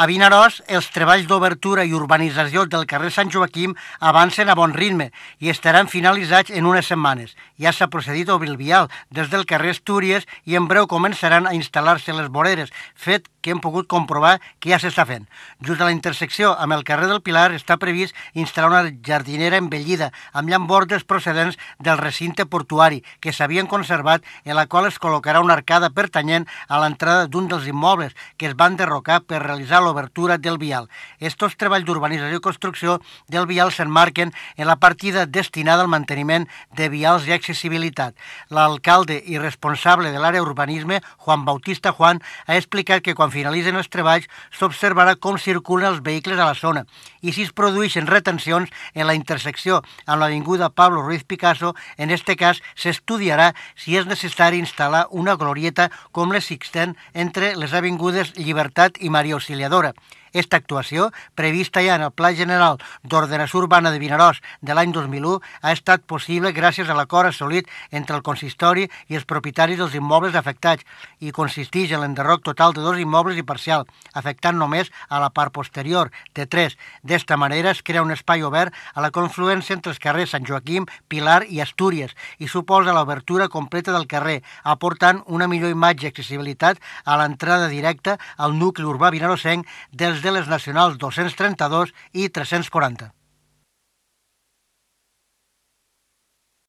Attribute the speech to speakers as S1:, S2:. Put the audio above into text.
S1: A Vinaròs, els treballs d'obertura i urbanització del carrer Sant Joaquim avancen a bon ritme i estaran finalitzats en unes setmanes. Ja s'ha procedit a obrir el vial des del carrer Astúries i en breu començaran a instal·lar-se les voreres, fet que hem pogut comprovar que ja s'està fent. Just a la intersecció amb el carrer del Pilar està previst instal·lar una jardinera embellida amb llambordes procedents del recinte portuari que s'havien conservat en la qual es col·locarà una arcada pertanyent a l'entrada d'un dels immobles que es van derrocar per realitzar l'obertura del vial. Estos treballs d'urbanització i construcció del vial s'enmarquen en la partida destinada al manteniment de vials i accessibilitat. L'alcalde i responsable de l'àrea urbanisme, Juan Bautista Juan, ha explicat que quan finalitzen els treballs s'observarà com circulen els vehicles a la zona i si es produeixen retencions en la intersecció amb l'avinguda Pablo Ruiz Picasso, en este cas s'estudiarà si és necessari instal·lar una glorieta com l'existent entre les avingudes Llibertat i Maria Auxiliadora Ahora... Esta actuació, prevista ja en el Pla General d'Ordenació Urbana de Vinaròs de l'any 2001, ha estat possible gràcies a l'acord assolit entre el consistori i els propietaris dels immobles afectats i consisteix en l'enderroc total de dos immobles i parcial, afectant només a la part posterior de tres. D'esta manera es crea un espai obert a la confluència entre els carrers Sant Joaquim, Pilar i Astúries i suposa l'obertura completa del carrer, aportant una millor imatge i accessibilitat a l'entrada directa al nucli urbà vinarosenc dels de les nacionals 232 i 340.